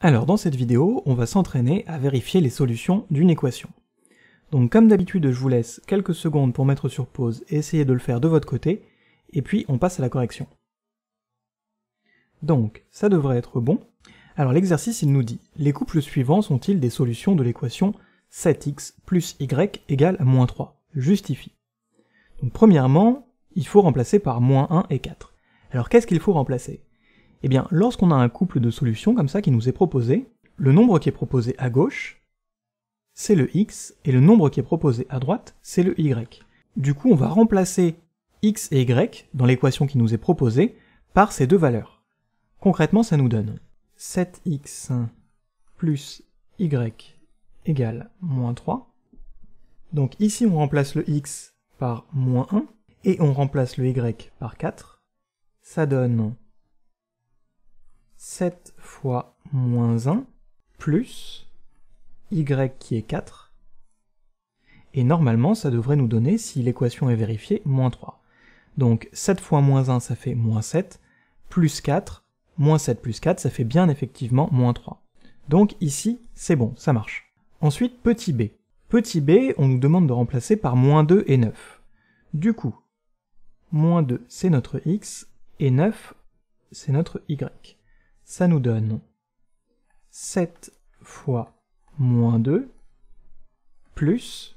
Alors dans cette vidéo, on va s'entraîner à vérifier les solutions d'une équation. Donc comme d'habitude, je vous laisse quelques secondes pour mettre sur pause et essayer de le faire de votre côté, et puis on passe à la correction. Donc, ça devrait être bon. Alors l'exercice, il nous dit « Les couples suivants sont-ils des solutions de l'équation 7x plus y égale à moins 3 ?» Justifie. Donc premièrement, il faut remplacer par moins 1 et 4. Alors qu'est-ce qu'il faut remplacer eh bien, lorsqu'on a un couple de solutions comme ça qui nous est proposé, le nombre qui est proposé à gauche, c'est le x, et le nombre qui est proposé à droite, c'est le y. Du coup, on va remplacer x et y dans l'équation qui nous est proposée par ces deux valeurs. Concrètement, ça nous donne 7x plus y égale moins 3. Donc ici, on remplace le x par moins 1, et on remplace le y par 4. Ça donne 7 fois moins 1 plus y qui est 4. Et normalement, ça devrait nous donner, si l'équation est vérifiée, moins 3. Donc 7 fois moins 1, ça fait moins 7, plus 4, moins 7 plus 4, ça fait bien effectivement moins 3. Donc ici, c'est bon, ça marche. Ensuite, petit b. Petit b, on nous demande de remplacer par moins 2 et 9. Du coup, moins 2, c'est notre x, et 9, c'est notre y ça nous donne 7 fois moins 2 plus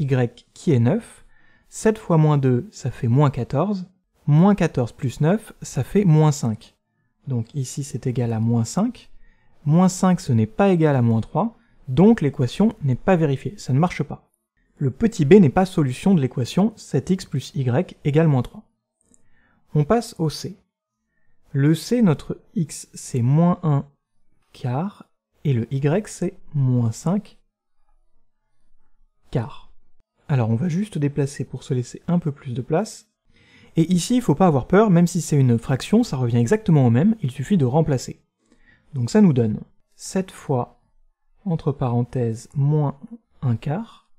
y qui est 9. 7 fois moins 2, ça fait moins 14. Moins 14 plus 9, ça fait moins 5. Donc ici, c'est égal à moins 5. Moins 5, ce n'est pas égal à moins 3, donc l'équation n'est pas vérifiée, ça ne marche pas. Le petit b n'est pas solution de l'équation 7x plus y égale moins 3. On passe au c. Le c, notre x, c'est moins 1 quart, et le y, c'est moins 5 quart. Alors on va juste déplacer pour se laisser un peu plus de place. Et ici, il ne faut pas avoir peur, même si c'est une fraction, ça revient exactement au même, il suffit de remplacer. Donc ça nous donne 7 fois, entre parenthèses, moins 1 quart,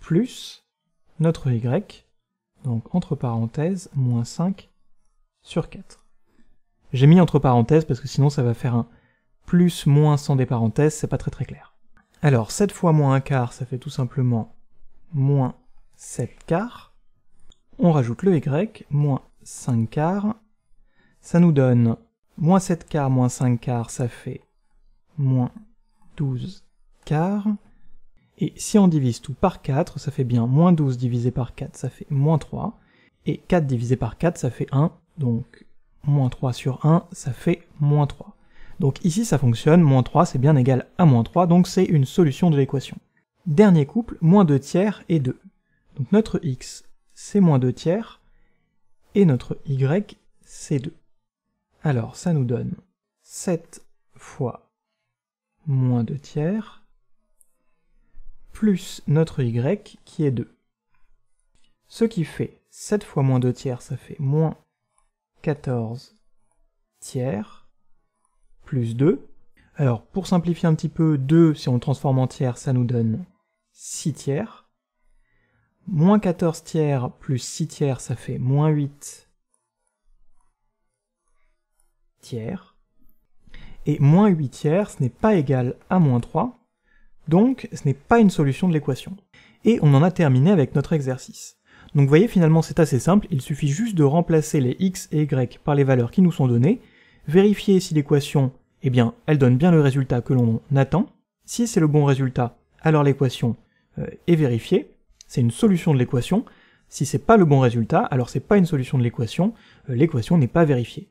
plus notre y, donc entre parenthèses, moins 5 sur 4. J'ai mis entre parenthèses parce que sinon ça va faire un plus moins sans des parenthèses, c'est pas très très clair. Alors 7 fois moins 1 quart, ça fait tout simplement moins 7 quarts. On rajoute le y, moins 5 quarts. Ça nous donne moins 7 quarts moins 5 quarts, ça fait moins 12 quarts. Et si on divise tout par 4, ça fait bien moins 12 divisé par 4, ça fait moins 3. Et 4 divisé par 4, ça fait 1, donc, moins 3 sur 1, ça fait moins 3. Donc ici, ça fonctionne, moins 3, c'est bien égal à moins 3, donc c'est une solution de l'équation. Dernier couple, moins 2 tiers et 2. Donc notre x, c'est moins 2 tiers, et notre y, c'est 2. Alors, ça nous donne 7 fois moins 2 tiers, plus notre y, qui est 2. Ce qui fait 7 fois moins 2 tiers, ça fait moins 14 tiers plus 2. Alors pour simplifier un petit peu, 2 si on le transforme en tiers, ça nous donne 6 tiers. Moins 14 tiers plus 6 tiers, ça fait moins 8 tiers. Et moins 8 tiers, ce n'est pas égal à moins 3, donc ce n'est pas une solution de l'équation. Et on en a terminé avec notre exercice. Donc vous voyez finalement c'est assez simple, il suffit juste de remplacer les x et y par les valeurs qui nous sont données, vérifier si l'équation, eh bien, elle donne bien le résultat que l'on attend. Si c'est le bon résultat, alors l'équation euh, est vérifiée, c'est une solution de l'équation. Si c'est pas le bon résultat, alors c'est pas une solution de l'équation, euh, l'équation n'est pas vérifiée.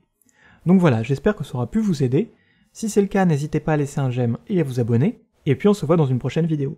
Donc voilà, j'espère que ça aura pu vous aider. Si c'est le cas, n'hésitez pas à laisser un j'aime et à vous abonner, et puis on se voit dans une prochaine vidéo.